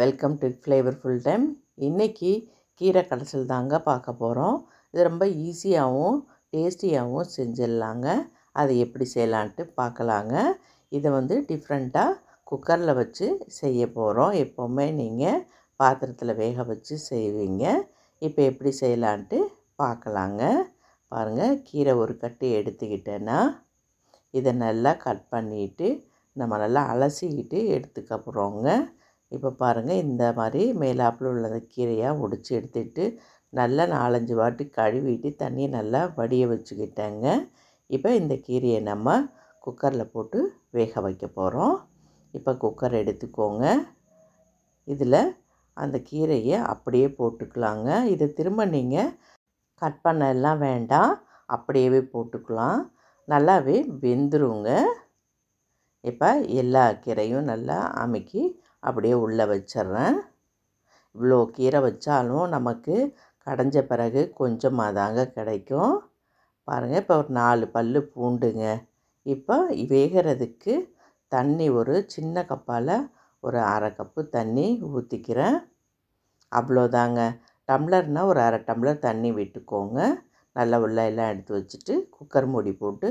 welcome to flavour full time இன்றைக்கி கீரை கடைசல் தாங்க பார்க்க போகிறோம் இது ரொம்ப ஈஸியாகவும் டேஸ்டியாகவும் செஞ்சிடலாங்க அதை எப்படி செய்யலான்ட்டு பார்க்கலாங்க இதை வந்து டிஃப்ரெண்ட்டாக குக்கரில் வச்சு செய்ய போகிறோம் எப்போவுமே நீங்கள் பாத்திரத்தில் வேக வச்சு செய்வீங்க இப்போ எப்படி செய்யலான்ட்டு பார்க்கலாங்க பாருங்கள் கீரை ஒரு கட்டு எடுத்துக்கிட்டேன்னா இதை நல்லா கட் பண்ணிவிட்டு நம்ம நல்லா அலசிக்கிட்டு எடுத்துக்க போகிறோங்க இப்போ பாருங்கள் இந்த மாதிரி மேலாப்பில் உள்ள கீரையாக ஒடிச்சு எடுத்துட்டு நல்லா நாலஞ்சு வாட்டி கழுவிட்டு தண்ணியை நல்லா வடிய வச்சுக்கிட்டேங்க இப்போ இந்த கீரையை நம்ம குக்கரில் போட்டு வேக வைக்க போகிறோம் இப்போ குக்கர் எடுத்துக்கோங்க இதில் அந்த கீரையை அப்படியே போட்டுக்கலாங்க இதை திரும்ப நீங்கள் கட் பண்ணலாம் வேண்டாம் அப்படியே போட்டுக்கலாம் நல்லாவே வெந்துருங்க இப்போ எல்லா கீரையும் நல்லா அமைக்கி அப்படியே உள்ளே வச்சிட்றேன் இவ்வளோ கீரை வச்சாலும் நமக்கு கடைஞ்ச பிறகு கொஞ்சமாக தாங்க கிடைக்கும் பாருங்கள் இப்போ ஒரு நாலு பல் பூண்டுங்க இப்போ வேகிறதுக்கு தண்ணி ஒரு சின்ன கப்பால் ஒரு அரை கப்பு தண்ணி ஊற்றிக்கிறேன் அவ்வளோதாங்க டம்ளர்னால் ஒரு அரை டம்ளர் தண்ணி விட்டுக்கோங்க நல்லா உள்ளெல்லாம் எடுத்து வச்சுட்டு குக்கர் மூடி போட்டு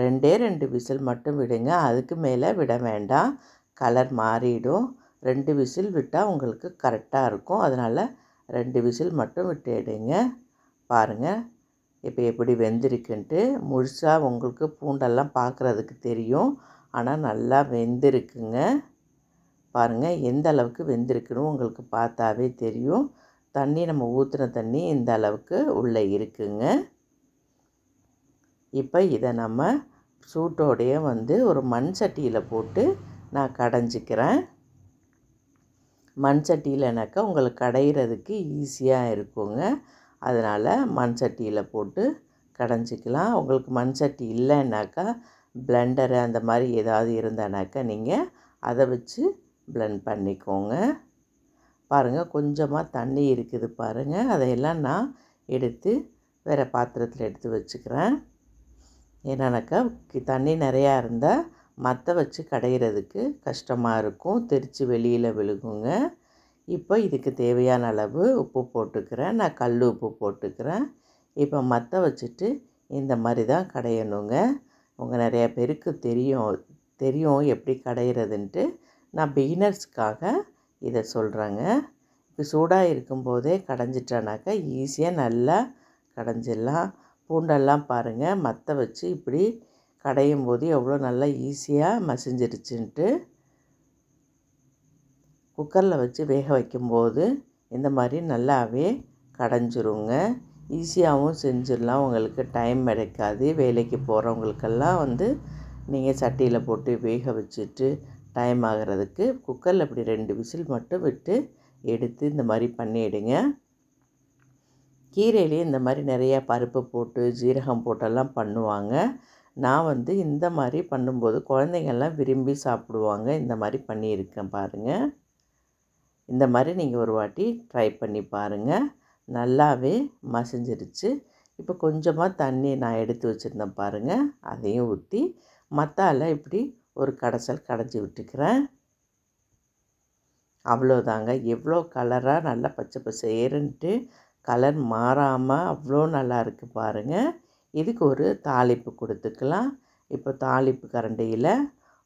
ரெண்டே ரெண்டு விசில் மட்டும் விடுங்க அதுக்கு மேலே விட வேண்டாம் கலர் மாறிடும் ரெண்டு விசில் விட்டால் உங்களுக்கு கரெக்டாக இருக்கும் அதனால் ரெண்டு விசில் மட்டும் விட்டு எடுங்க பாருங்கள் இப்போ எப்படி வெந்திருக்குன்ட்டு முழுசாக உங்களுக்கு பூண்டெல்லாம் பார்க்குறதுக்கு தெரியும் ஆனால் நல்லா வெந்திருக்குங்க பாருங்கள் எந்த அளவுக்கு வெந்திருக்குன்னு உங்களுக்கு பார்த்தாவே தெரியும் தண்ணி நம்ம ஊற்றுன தண்ணி இந்த அளவுக்கு உள்ளே இருக்குங்க இப்போ இதை நம்ம சூட்டோடைய வந்து ஒரு மண் சட்டியில் போட்டு நான் கடைஞ்சிக்கிறேன் மண் சட்டியிலனாக்கா உங்களுக்கு கடையிறதுக்கு ஈஸியாக இருக்குங்க அதனால் மண் சட்டியில் போட்டு கடைஞ்சிக்கலாம் உங்களுக்கு மண் சட்டி இல்லைன்னாக்கா பிளண்டரு அந்த மாதிரி ஏதாவது இருந்தானாக்கா நீங்கள் அதை வச்சு பிளெண்ட் பண்ணிக்கோங்க பாருங்கள் கொஞ்சமாக தண்ணி இருக்குது பாருங்கள் அதையெல்லாம் நான் எடுத்து வேறு பாத்திரத்தில் எடுத்து வச்சுக்கிறேன் என்னன்னாக்கா தண்ணி நிறையா இருந்தால் மற்ற வச்சு கடையிறதுக்கு கஷ்டமாக இருக்கும் தெரித்து வெளியில் விழுகுங்க இப்போ இதுக்கு தேவையான அளவு உப்பு போட்டுக்கிறேன் நான் கல் உப்பு போட்டுக்கிறேன் இப்போ மற்ற வச்சுட்டு இந்த மாதிரி தான் கடையணுங்க உங்கள் நிறையா பேருக்கு தெரியும் தெரியும் எப்படி கடையிறதுன்ட்டு நான் பிகினர்ஸ்க்காக இதை சொல்கிறேங்க இப்போ சூடாக இருக்கும்போதே கடைஞ்சிட்டேனாக்கா ஈஸியாக நல்லா கடைஞ்சிடலாம் பூண்டெல்லாம் பாருங்கள் மற்ற வச்சு இப்படி கடையும் போது எவ்வளோ நல்லா ஈஸியாக மசிஞ்சிருச்சுன்ட்டு குக்கரில் வச்சு வேக வைக்கும்போது இந்த மாதிரி நல்லாவே கடைஞ்சிருங்க ஈஸியாகவும் செஞ்சிடலாம் உங்களுக்கு டைம் கிடைக்காது வேலைக்கு போகிறவங்களுக்கெல்லாம் வந்து நீங்கள் சட்டியில் போட்டு வேக வச்சுட்டு டைம் ஆகிறதுக்கு குக்கரில் இப்படி ரெண்டு விசில் மட்டும் விட்டு எடுத்து இந்த மாதிரி பண்ணிவிடுங்க கீரையிலே இந்த மாதிரி நிறையா பருப்பு போட்டு ஜீரகம் போட்டெல்லாம் பண்ணுவாங்க நான் வந்து இந்த மாதிரி பண்ணும்போது குழந்தைங்கள்லாம் விரும்பி சாப்பிடுவாங்க இந்த மாதிரி பண்ணியிருக்கேன் பாருங்கள் இந்த மாதிரி நீங்கள் ஒரு வாட்டி ட்ரை பண்ணி பாருங்கள் நல்லாவே மசிஞ்சிருச்சு இப்போ கொஞ்சமாக தண்ணி நான் எடுத்து வச்சுருந்தேன் பாருங்கள் அதையும் ஊற்றி மத்தால் இப்படி ஒரு கடைசல் கடைஞ்சி விட்டுக்கிறேன் அவ்வளோதாங்க எவ்வளோ கலராக நல்லா பச்சை பசேருன்ட்டு கலர் மாறாமல் அவ்வளோ நல்லா இருக்குது பாருங்கள் இதுக்கு ஒரு தாளிப்பு கொடுத்துக்கலாம் இப்போ தாளிப்பு கரண்டியில்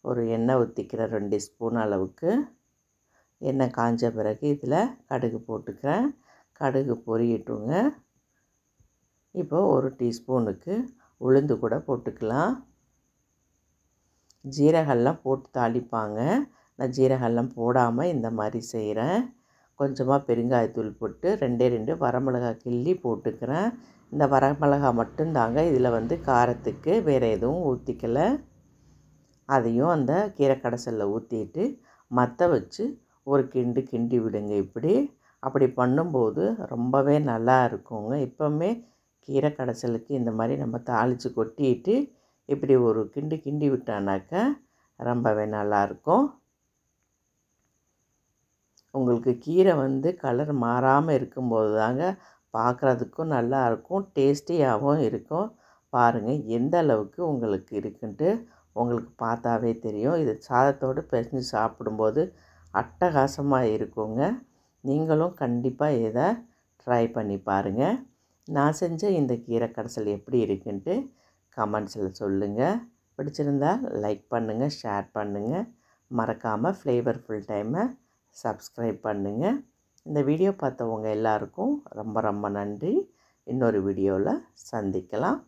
ஒரு எண்ணெய் ஊற்றிக்கிற ரெண்டு ஸ்பூன் அளவுக்கு எண்ணெய் காஞ்ச பிறகு இதில் கடுகு போட்டுக்கிறேன் கடுகு பொரியட்டுங்க இப்போ ஒரு டீஸ்பூனுக்கு உளுந்து கூட போட்டுக்கலாம் ஜீரகெல்லாம் போட்டு தாளிப்பாங்க நான் ஜீரகெல்லாம் போடாமல் இந்த மாதிரி செய்கிறேன் கொஞ்சமாக பெருங்காயத்தூள் போட்டு ரெண்டே ரெண்டு வரமிளகாய் கிள்ளி போட்டுக்கிறேன் இந்த வரமிளகா மட்டும்தாங்க இதில் வந்து காரத்துக்கு வேறு எதுவும் ஊற்றிக்கலை அதையும் அந்த கீரை கடைசலில் ஊற்றிட்டு மற்ற வச்சு ஒரு கிண்டு கிண்டி விடுங்க இப்படி அப்படி பண்ணும்போது ரொம்பவே நல்லா இருக்குங்க எப்போவுமே கீரை கடைசலுக்கு இந்த மாதிரி நம்ம தாளித்து கொட்டிட்டு இப்படி ஒரு கிண்டு கிண்டி விட்டானாக்க ரொம்பவே நல்லாயிருக்கும் உங்களுக்கு கீரை வந்து கலர் மாறாமல் இருக்கும்போது தாங்க பார்க்குறதுக்கும் நல்லாயிருக்கும் டேஸ்டியாகவும் இருக்கும் பாருங்கள் எந்த அளவுக்கு உங்களுக்கு இருக்குன்ட்டு உங்களுக்கு பார்த்தாவே தெரியும் இது சாதத்தோடு பிசைஞ்சு சாப்பிடும்போது அட்டகாசமாக இருக்குங்க நீங்களும் கண்டிப்பாக இதை ட்ரை பண்ணி பாருங்கள் நான் செஞ்ச இந்த கீரை கடைசல் எப்படி இருக்குன்ட்டு கமெண்ட்ஸில் சொல்லுங்கள் பிடிச்சிருந்தா லைக் பண்ணுங்கள் ஷேர் பண்ணுங்கள் மறக்காமல் ஃப்ளேவர்ஃபுல் டைமை சப்ஸ்கிரைப் பண்ணுங்கள் இந்த வீடியோ பார்த்தவங்க எல்லாருக்கும் ரொம்ப ரொம்ப நன்றி இன்னொரு வீடியோவில் சந்திக்கலாம்